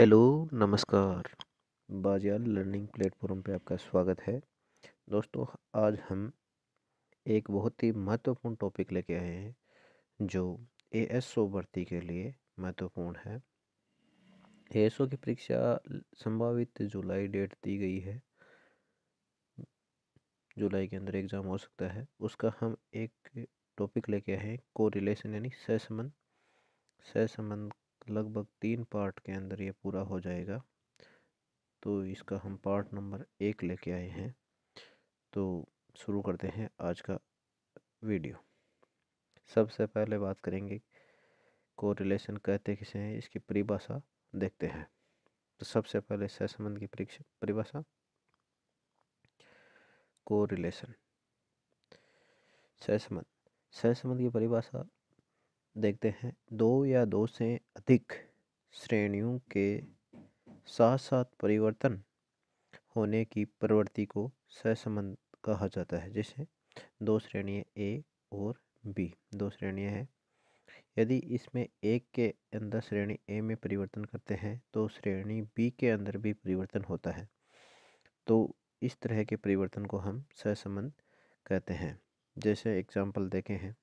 hello नमस्कार बाजियाल learning platform पे आपका स्वागत है दोस्तों आज हम एक बहुत ही महत्वपूर्ण टॉपिक लेके आए हैं जो ए एस ओ भर्ती के लिए महत्वपूर्ण है ए एस ओ की परीक्षा संभावित जुलाई डेट दी गई है जुलाई के अंदर एग्ज़ाम हो सकता है उसका हम एक टॉपिक लेके आए हैं को रिलेशन यानी सहसंबंध सहसंबंध लगभग तीन पार्ट के अंदर ये पूरा हो जाएगा तो इसका हम पार्ट नंबर एक लेके आए हैं तो शुरू करते हैं आज का वीडियो सबसे पहले बात करेंगे को रिलेशन कहते किसे हैं इसकी परिभाषा देखते हैं तो सबसे पहले सहसंबंध की परीक्षा परिभाषा को रिलेशन सहसंबंध सहसंबंध की परिभाषा देखते हैं दो या दो से अधिक श्रेणियों के साथ साथ परिवर्तन होने की प्रवृत्ति को सहसंबंध कहा जाता है जैसे दो श्रेणी ए और बी दो श्रेणियाँ हैं यदि इसमें एक के अंदर श्रेणी ए में परिवर्तन करते हैं तो श्रेणी बी के अंदर भी परिवर्तन होता है तो इस तरह के परिवर्तन को हम सहसंबंध कहते हैं जैसे एग्जाम्पल देखे हैं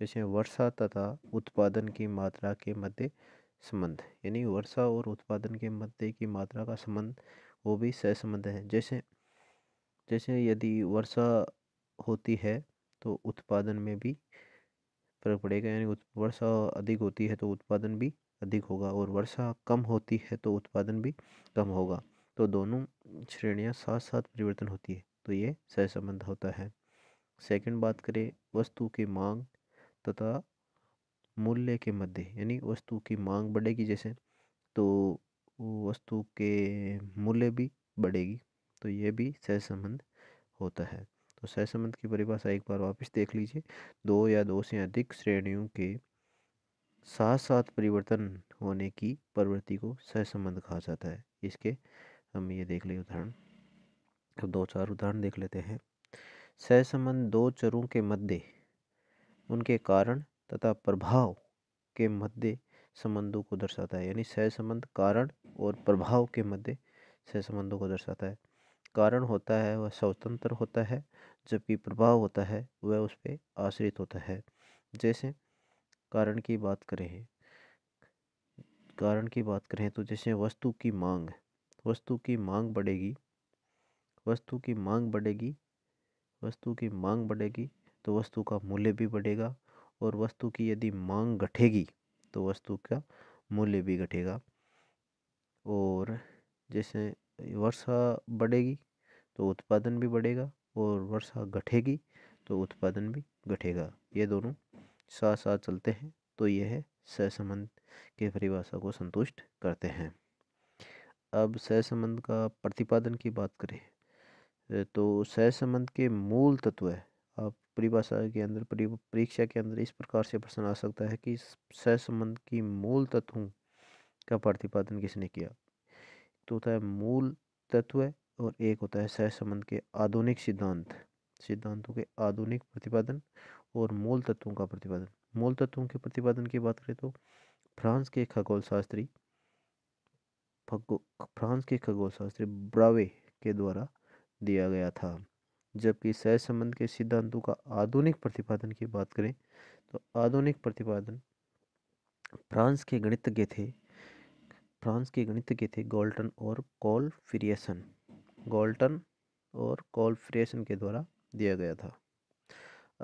जैसे वर्षा तथा उत्पादन की मात्रा के मध्य संबंध यानी वर्षा और उत्पादन के मध्य की मात्रा का संबंध वो भी सहसंबंध है जैसे जैसे यदि वर्षा होती है तो उत्पादन में भी फर्क पड़ेगा यानी वर्षा अधिक होती है तो उत्पादन भी अधिक होगा और वर्षा कम होती है तो उत्पादन भी कम होगा तो दोनों श्रेणियाँ साथ साथ परिवर्तन होती है तो ये सहसंबंध होता है सेकंड बात करें वस्तु की मांग तथा मूल्य के मध्य यानी वस्तु की मांग बढ़ेगी जैसे तो वस्तु के मूल्य भी बढ़ेगी तो ये भी सहसंबंध होता है तो सहसंबंध की परिभाषा एक बार वापस देख लीजिए दो या दो से अधिक श्रेणियों के साथ साथ परिवर्तन होने की प्रवृत्ति को सहसंबंध कहा जाता है इसके हम ये देख लें उदाहरण अब दो चार उदाहरण देख लेते हैं सहसंबंध दो चरों के मध्य उनके कारण तथा प्रभाव के मध्य संबंधों को दर्शाता है यानी सहसंबंध कारण और प्रभाव के मध्य सहसंबंधों को दर्शाता है कारण होता है वह स्वतंत्र होता है जबकि प्रभाव होता है वह उस पर आश्रित होता है जैसे कारण की बात करें कारण की बात करें तो जैसे वस्तु की मांग वस्तु की मांग बढ़ेगी वस्तु की मांग बढ़ेगी वस्तु की मांग बढ़ेगी तो वस्तु का मूल्य भी बढ़ेगा और वस्तु की यदि मांग घटेगी तो वस्तु का मूल्य भी घटेगा और जैसे वर्षा बढ़ेगी तो उत्पादन भी बढ़ेगा और वर्षा घटेगी तो उत्पादन भी घटेगा ये दोनों साथ साथ चलते हैं तो यह सहसंबंध के परिभाषा को संतुष्ट करते हैं अब सहसंबंध का प्रतिपादन की बात करें तो सहसंबंध के मूल तत्व आप परिभाषा के अंदर परीक्षा के अंदर इस प्रकार से प्रश्न आ सकता है कि सह संबंध की मूल तत्वों का प्रतिपादन किसने किया तो होता है मूल तत्व और एक होता है सहसंबंध के आधुनिक सिद्धांत सिद्धांतों के आधुनिक प्रतिपादन और मूल तत्वों का प्रतिपादन मूल तत्वों के प्रतिपादन की बात करें तो फ्रांस के खगोल शास्त्री फ्रांस के खगोल शास्त्री ब्रावे के द्वारा दिया गया था जबकि सहसंबंध के सिद्धांतों का आधुनिक प्रतिपादन की बात करें तो आधुनिक प्रतिपादन फ्रांस के गणितज्ञ थे फ्रांस के गणितज्ञ थे गोल्टन और कॉल फ्रियसन गोल्टन और कॉल फ्रियसन के द्वारा दिया गया था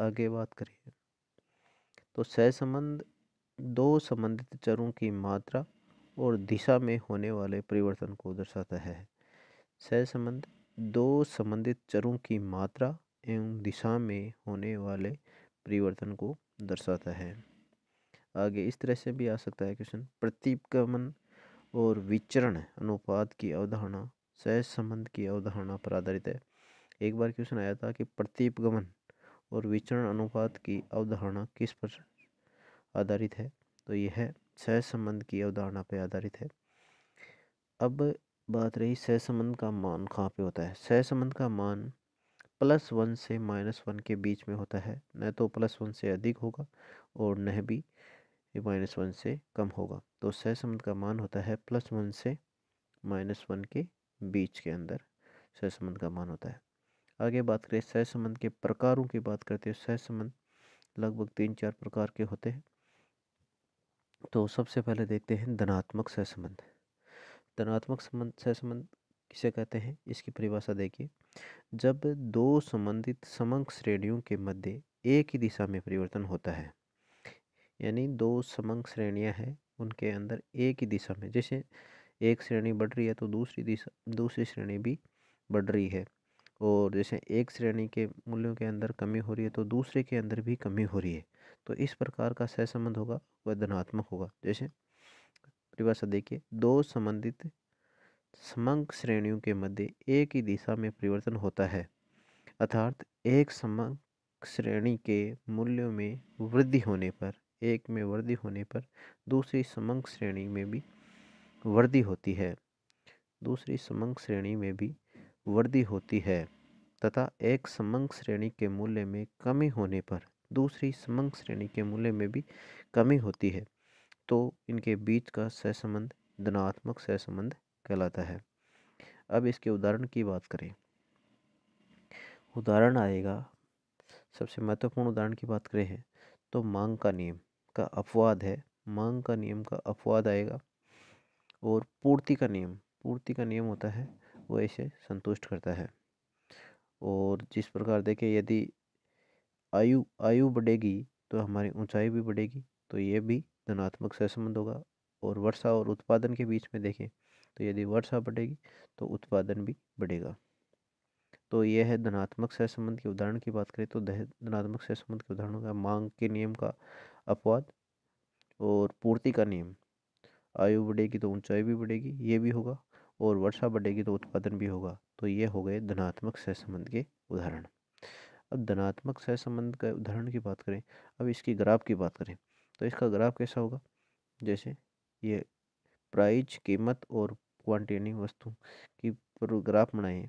आगे बात करें तो सहसंबंध दो संबंधित चरों की मात्रा और दिशा में होने वाले परिवर्तन को दर्शाता है सहसंबंध दो संबंधित चरों की मात्रा एवं दिशा में होने वाले परिवर्तन को दर्शाता है आगे इस तरह से भी आ सकता है क्वेश्चन प्रतिगमन और विचरण अनुपात की अवधारणा सहज संबंध की अवधारणा पर आधारित है एक बार क्वेश्चन आया था कि प्रतिपगमन और विचरण अनुपात की अवधारणा किस पर आधारित है तो यह सहज संबंध की अवधारणा पर आधारित है अब बात रही संबंध का मान कहाँ पे होता है संबंध का मान प्लस वन से माइनस वन के बीच में होता है न तो प्लस वन से अधिक होगा और न भी माइनस वन से कम होगा तो संबंध का मान होता है प्लस वन से माइनस वन के बीच के अंदर संबंध का मान होता है आगे बात करें संबंध के प्रकारों की बात करते हैं संबंध लगभग तीन चार प्रकार के होते हैं तो सबसे पहले देखते हैं धनात्मक संबंध धनात्मक संबंध सह संबंध किसे कहते हैं इसकी परिभाषा देखिए जब दो संबंधित समंक श्रेणियों के मध्य एक ही दिशा में परिवर्तन होता है यानी दो समंक श्रेणियां हैं उनके अंदर एक ही दिशा में जैसे एक श्रेणी बढ़ रही है तो दूसरी दिशा दूसरी श्रेणी भी बढ़ रही है और जैसे एक श्रेणी के मूल्यों के अंदर कमी हो रही है तो दूसरे के अंदर भी कमी हो रही है तो इस प्रकार का सहसंबंध होगा वह धनात्मक होगा जैसे परिभाषा देखिए दो संबंधित समंक श्रेणियों के मध्य एक ही दिशा में परिवर्तन होता है अर्थात एक समंक श्रेणी के मूल्यों में वृद्धि होने पर एक में वृद्धि होने पर दूसरी समंक श्रेणी में भी वृद्धि होती है दूसरी समंक श्रेणी में भी वृद्धि होती है तथा एक समंक श्रेणी के मूल्य में कमी होने पर दूसरी समंक श्रेणी के मूल्य में भी कमी होती है तो इनके बीच का सहसंबंध धनात्मक सहसंबंध कहलाता है अब इसके उदाहरण की बात करें उदाहरण आएगा सबसे महत्वपूर्ण उदाहरण की बात करें हैं तो मांग का नियम का अपवाद है मांग का नियम का अपवाद आएगा और पूर्ति का नियम पूर्ति का नियम होता है वो इसे संतुष्ट करता है और जिस प्रकार देखें यदि आयु आयु बढ़ेगी तो हमारी ऊंचाई भी बढ़ेगी तो ये भी धनात्मक सहसंबंध होगा और वर्षा और उत्पादन के बीच में देखें तो यदि वर्षा बढ़ेगी तो उत्पादन भी बढ़ेगा तो यह है धनात्मक सहसंबंध के उदाहरण की बात करें तो धनात्मक सहसंबंध के उदाहरण होगा मांग के नियम का अपवाद और पूर्ति का नियम आयु बढ़ेगी तो ऊंचाई भी बढ़ेगी ये भी होगा और वर्षा बढ़ेगी तो उत्पादन भी होगा तो ये हो गए धनात्मक सहसंबंध के उदाहरण अब धनात्मक सहसंबंध का उदाहरण की बात करें अब इसकी ग्राफ की बात करें तो इसका ग्राफ कैसा होगा जैसे ये प्राइज कीमत और क्वांटिनी वस्तु की ग्राफ बनाए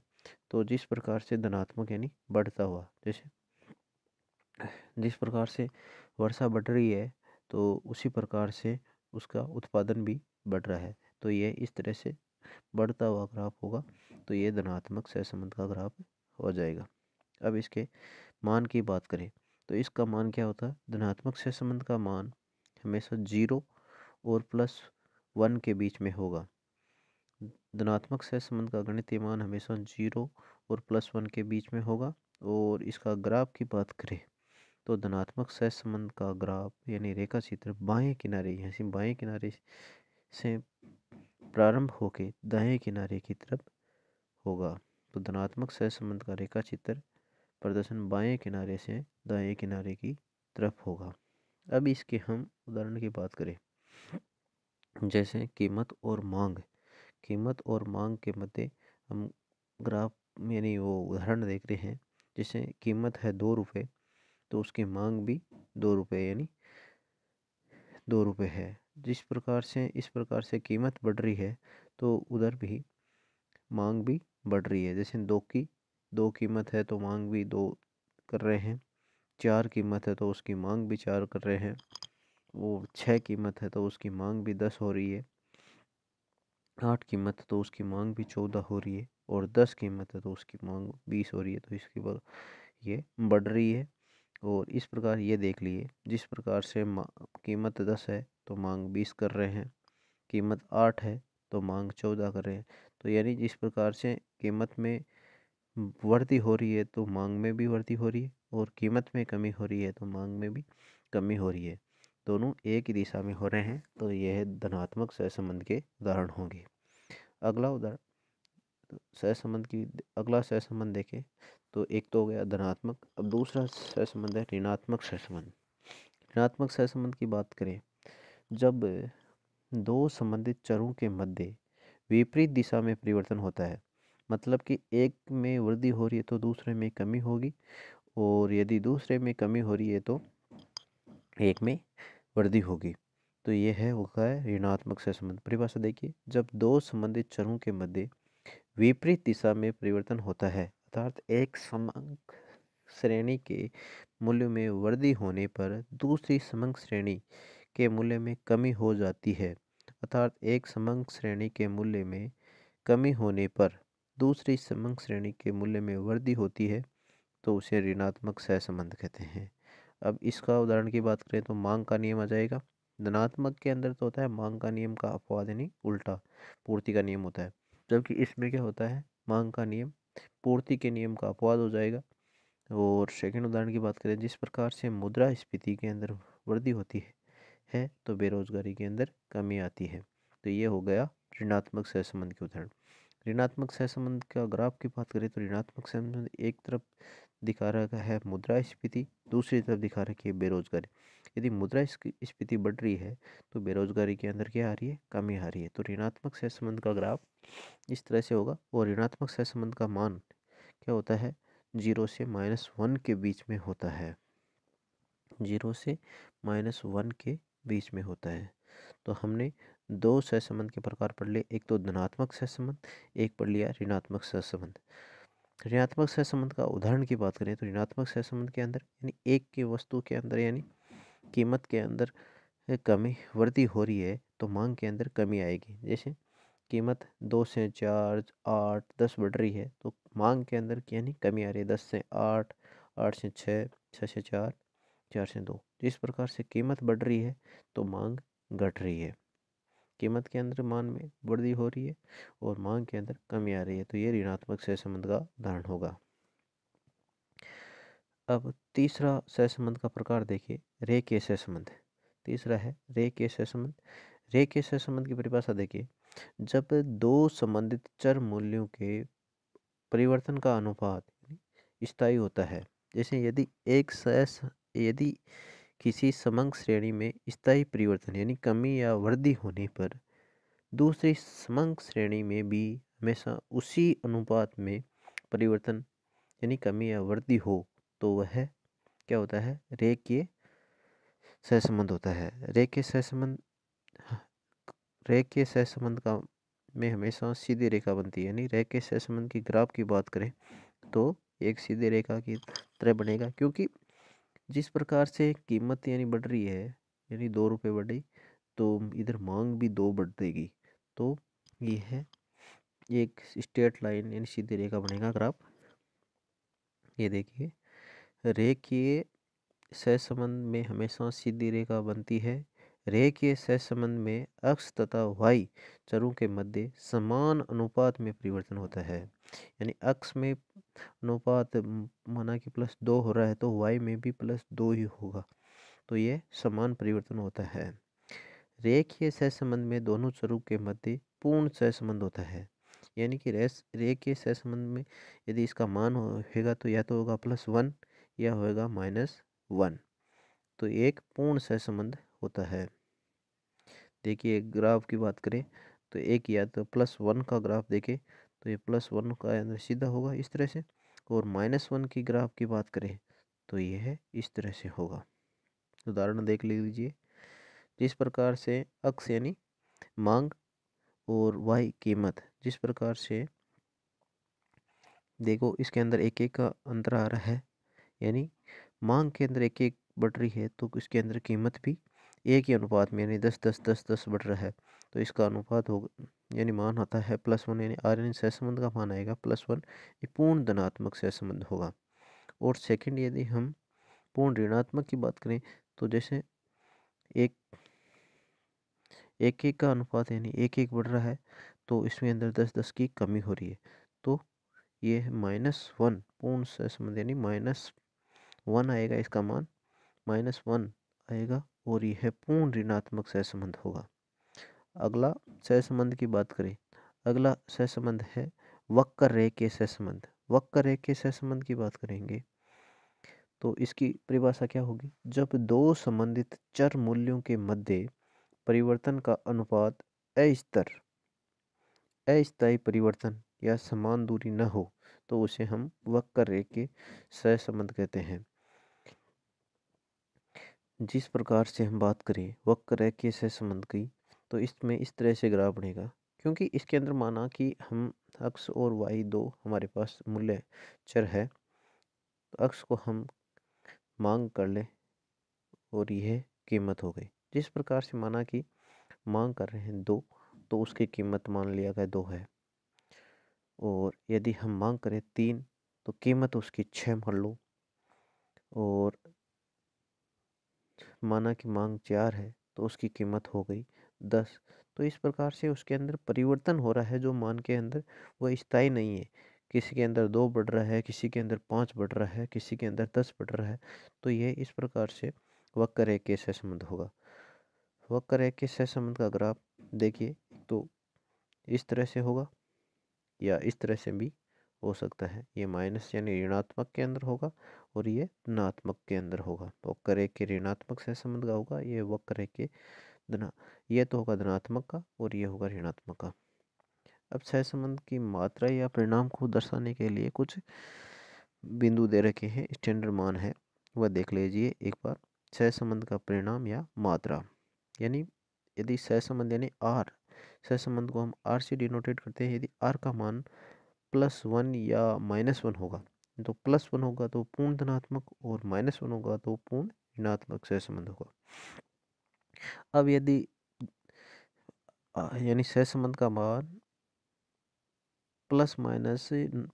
तो जिस प्रकार से धनात्मक यानी बढ़ता हुआ जैसे जिस प्रकार से वर्षा बढ़ रही है तो उसी प्रकार से उसका उत्पादन भी बढ़ रहा है तो ये इस तरह से बढ़ता हुआ ग्राफ होगा तो ये धनात्मक सहसंबंध का ग्राफ हो जाएगा अब इसके मान की बात करें तो इसका मान क्या होता है धनात्मक सहसंबंध का मान हमेशा जीरो और प्लस वन के बीच में होगा धनात्मक सह संबंध का गणितीय मान हमेशा जीरो और प्लस वन के बीच में होगा और इसका ग्राफ की बात करें तो धनात्मक सह संबंध का ग्राफ यानी रेखा चित्र बाएं किनारे ऐसे बाएं किनारे से प्रारंभ होकर दाएं किनारे की तरफ होगा तो धनात्मक सह संबंध का रेखा चित्र प्रदर्शन बाएं किनारे से दाएं किनारे की तरफ होगा अब इसके हम उदाहरण की बात करें जैसे कीमत और मांग कीमत और मांग के मध्य हम ग्राफ यानी वो उदाहरण देख रहे हैं जैसे कीमत है दो रुपये तो उसकी मांग भी दो रुपये यानी दो रुपये है जिस प्रकार से इस प्रकार से कीमत बढ़ रही है तो उधर भी मांग भी बढ़ रही है जैसे दो की दो कीमत है तो मांग भी दो कर रहे हैं चार कीमत है तो उसकी मांग भी चार कर रहे हैं वो छः कीमत है तो उसकी मांग भी दस हो रही है आठ कीमत है तो उसकी मांग भी चौदह हो रही है और दस कीमत है तो उसकी मांग बीस हो रही है तो इसकी बाद ये बढ़ रही है और इस प्रकार ये देख लिए जिस प्रकार से कीमत दस है तो मांग बीस कर रहे हैं कीमत आठ है तो मांग चौदह कर रहे हैं तो यानी जिस प्रकार से कीमत में वृद्धि हो रही है तो मांग में भी वृद्धि हो रही है और कीमत में कमी हो रही है तो मांग में भी कमी हो रही है दोनों एक ही दिशा में हो रहे हैं तो यह धनात्मक सहसंबंध के उदाहरण होंगे अगला उदाहरण सहसंबंध की अगला सहसंबंध देखें तो एक तो हो गया धनात्मक अब दूसरा सहसंबंध है ऋणात्मक सहसंबंध ऋणात्मक सहसंबंध की बात करें जब दो संबंधित चरों के मध्य विपरीत दिशा में परिवर्तन होता है मतलब कि एक में वृद्धि हो रही है तो दूसरे में कमी होगी और यदि दूसरे में कमी हो रही है तो एक में वृद्धि होगी तो ये है होगा ऋणात्मक से संबंध परिभाषा देखिए जब दो संबंधित चरों के मध्य विपरीत दिशा में परिवर्तन होता है अर्थात एक समंक श्रेणी के मूल्य में वृद्धि होने पर दूसरी समंक श्रेणी के मूल्य में कमी हो जाती है अर्थात एक समंक श्रेणी के मूल्य में कमी होने पर दूसरी समंग श्रेणी के मूल्य में वृद्धि होती है तो उसे ऋणात्मक सहसंबंध कहते हैं अब इसका उदाहरण की बात करें तो मांग का नियम आ जाएगा धनात्मक के अंदर तो होता है मांग का नियम का अपवाद यानी उल्टा पूर्ति का नियम होता है जबकि इसमें क्या होता है मांग का नियम पूर्ति के नियम का अपवाद हो जाएगा और सेकेंड उदाहरण की बात करें जिस प्रकार से मुद्रा स्फीति के अंदर वृद्धि होती है, है तो बेरोजगारी के अंदर कमी आती है तो ये हो गया ऋणात्मक सहसंबंध के उदाहरण ऋणात्मक सहसंबंध का ग्राफ की बात करें तो ऋणात्मक सहसंबंध एक तरफ दिखा रहा है मुद्रा स्फीति दूसरी तरफ दिखा रखी है बेरोजगारी यदि मुद्रा स्फीति बढ़ रही है तो बेरोजगारी के अंदर क्या आ रही है कमी आ रही है तो ऋणात्मक सहसंबंध का ग्राफ इस तरह से होगा और ऋणात्मक सहसंबंध का मान क्या होता है जीरो से माइनस वन के बीच में होता है जीरो से माइनस वन के बीच में होता है तो हमने दो सहसंबंध के प्रकार पढ़ लिए एक तो धनात्मक सहसंबंध एक पढ़ लिया ऋणात्मक सहसंबंध ऋणात्मक सहसंबंध का उदाहरण की बात करें तो ऋणात्मक सहसंबंध के अंदर यानी एक की वस्तु के अंदर यानी कीमत के अंदर कमी वृद्धि हो रही है तो मांग के अंदर कमी आएगी जैसे कीमत दो से चार आठ दस बढ़ रही है तो मांग के अंदर यानी कमी आ रही है दस से आठ आठ से छः छः से चार चार से दो जिस प्रकार से कीमत बढ़ रही है तो मांग घट रही है कीमत के अंदर मान में वृद्धि हो रही है और मांग के अंदर कमी आ रही है तो ये ऋणात्मक सहसंबंध का उदाहरण होगा अब तीसरा सहसंबंध का प्रकार देखिए रे के सहसंबंध तीसरा है रे के सहसंबंध रे के सहसंबंध की परिभाषा देखिए जब दो संबंधित चर मूल्यों के परिवर्तन का अनुपात स्थायी होता है जैसे यदि एक सह यदि किसी समंग श्रेणी में स्थायी परिवर्तन यानी कमी या वृद्धि होने पर दूसरी समंग श्रेणी में भी हमेशा उसी अनुपात में परिवर्तन यानी कमी या वृद्धि हो तो वह क्या होता है रेखीय सहसंबंध होता है रेखीय सहसंबंध हाँ, रेखीय सहसंबंध का में हमेशा सीधी रेखा बनती है यानी रेखीय सहसंबंध की ग्राफ की बात करें तो एक सीधी रेखा की तरह बनेगा क्योंकि जिस प्रकार से कीमत यानी बढ़ रही है यानी दो रुपये बढ़ी तो इधर मांग भी दो बढ़ देगी तो ये है एक स्ट्रेट लाइन यानी सीधी रेखा बनेगा अगर आप ये देखिए रेखीय संबंध में हमेशा सीधी रेखा बनती है रेखीय संबंध में अक्ष तथा वाई चरों के मध्य समान अनुपात में परिवर्तन होता है यानी अक्स में अनुपात माना कि प्लस दो हो रहा है तो वाई में भी प्लस दो ही होगा तो ये समान परिवर्तन होता है रेखीय सह संबंध में दोनों स्वरूप के मध्य पूर्ण सह संबंध होता है यानी कि रेस रेखीय सह संबंध में यदि इसका मान होगा तो या तो होगा प्लस वन या होगा माइनस वन तो एक पूर्ण सह संबंध होता है देखिए ग्राफ की बात करें तो एक या तो प्लस वन का ग्राफ देखें तो ये प्लस वन का अंदर सीधा होगा इस तरह से और माइनस वन की ग्राफ की बात करें तो ये है इस तरह से होगा उदाहरण देख लीजिए जिस प्रकार से अक्स यानी मांग और वाई कीमत जिस प्रकार से देखो इसके अंदर एक एक का अंतर आ रहा है यानी मांग के अंदर एक एक बढ़ रही है तो इसके अंदर कीमत भी एक ही अनुपात में यानी दस दस दस दस बढ़ रहा है तो इसका अनुपात होगा यानी मान आता है प्लस वन यानी आर्यन एन संबंध का मान आएगा प्लस वन ये पूर्ण धनात्मक संबंध होगा और सेकंड यदि हम पूर्ण ऋणात्मक की बात करें तो जैसे एक एक एक का अनुपात यानी एक एक बढ़ रहा है तो इसमें अंदर दस दस की कमी हो रही है तो ये है माइनस वन पूर्ण सहसंबंध यानी माइनस वन आएगा इसका मान माइनस वन आएगा और यह पूर्ण ऋणात्मक संबंध होगा अगला सह संबंध की बात करें अगला सह संबंध है वक्र रे के सह संबंध वक्र रे के सह संबंध की बात करेंगे तो इसकी परिभाषा क्या होगी जब दो संबंधित चर मूल्यों के मध्य परिवर्तन का अनुपात अस्तर अस्थायी परिवर्तन या समान दूरी न हो तो उसे हम वक्र रे के सह संबंध कहते हैं जिस प्रकार से हम बात करें वक्र रे के संबंध की तो इसमें इस तरह से ग्राफ बनेगा क्योंकि इसके अंदर माना कि हम अक्स और वाई दो हमारे पास मूल्य चर है तो अक्स को हम मांग कर लें और यह कीमत हो गई जिस प्रकार से माना कि मांग कर रहे हैं दो तो उसकी कीमत मान लिया गया दो है और यदि हम मांग करें तीन तो कीमत उसकी छः मान लो और माना कि मांग चार है तो उसकी कीमत हो गई दस तो इस प्रकार से उसके अंदर परिवर्तन हो रहा है जो मान के अंदर वह स्थायी नहीं है किसी के अंदर दो बढ़ रहा है किसी के अंदर पाँच बढ़ रहा है किसी के अंदर दस बढ़ रहा है तो ये इस प्रकार से वक्र एक के सहसंबंध होगा वक्र एक के सहसंबंध का अगर आप देखिए तो इस तरह से होगा या इस तरह से भी हो सकता है ये माइनस यानी ऋणात्मक के अंदर होगा और ये धनात्मक के अंदर होगा वक्र एक के ऋणात्मक सहसंबंध का होगा ये वक्र एक के धना यह तो होगा धनात्मक का और यह होगा ऋणात्मक का अब संबंध की मात्रा या परिणाम को दर्शाने के लिए कुछ बिंदु दे रखे हैं स्टैंडर्ड मान है वह देख लीजिए एक बार संबंध का परिणाम या मात्रा यानी यदि सहसंबंध यानी आर सह संबंध को हम आर से डिनोटेट करते हैं यदि आर का मान प्लस वन या माइनस वन होगा तो प्लस वन होगा तो पूर्ण धनात्मक और माइनस वन होगा तो पूर्ण ऋणात्मक संबंध होगा अब यदि यानी संबंध का मान plus minus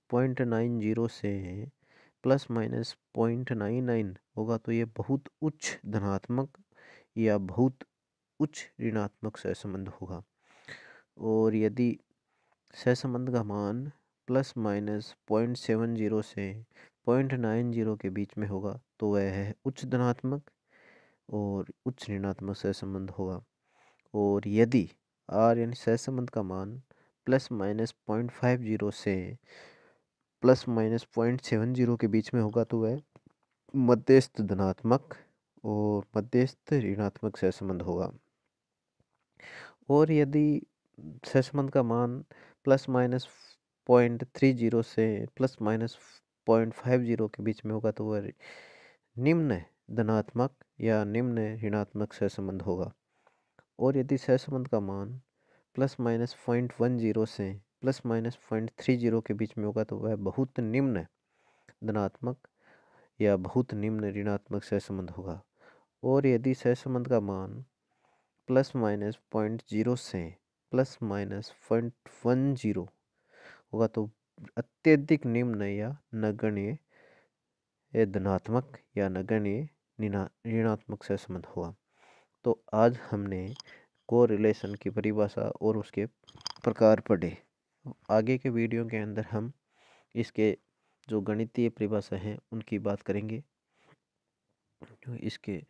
point nine zero से plus minus point nine nine होगा तो ये बहुत उच्च धनात्मक या बहुत उच्च ऋणात्मक संबंध होगा और यदि संबंध का मान plus minus point seven zero से पॉइंट नाइन जीरो के बीच में होगा तो वह है उच्च धनात्मक और उच्च ऋणात्मक सहसंबंध होगा और यदि आर यानी सहसंबंध का मान plus minus point five zero से plus minus point seven zero के बीच में होगा तो वह मध्यस्थ धनात्मक और मध्यस्थ ऋणात्मक सहसंबंध होगा और यदि सहसंबंध का मान plus minus point three zero से plus minus point five zero के बीच में होगा तो वह निम्न धनात्मक या निम्न ऋणात्मक सहसंबंध होगा और यदि सहसंबंध का मान plus minus point one zero से plus minus point three zero के बीच में होगा तो वह बहुत निम्न धनात्मक या बहुत निम्न ऋणात्मक सहसंबंध होगा और यदि सहसंबंध का मान प्लस माइनस पॉइंट जीरो से plus minus point one zero होगा तो अत्यधिक निम्न या नगण्य धनात्मक या नगण्य ऋणात्मक सहसंबंध हुआ तो आज हमने कोरिलेशन की परिभाषा और उसके प्रकार पढ़े आगे के वीडियो के अंदर हम इसके जो गणितीय परिभाषा हैं उनकी बात करेंगे इसके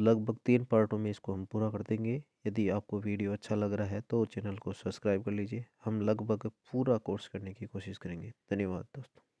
लगभग तीन पार्टों में इसको हम पूरा कर देंगे यदि आपको वीडियो अच्छा लग रहा है तो चैनल को सब्सक्राइब कर लीजिए हम लगभग पूरा कोर्स करने की कोशिश करेंगे धन्यवाद दोस्तों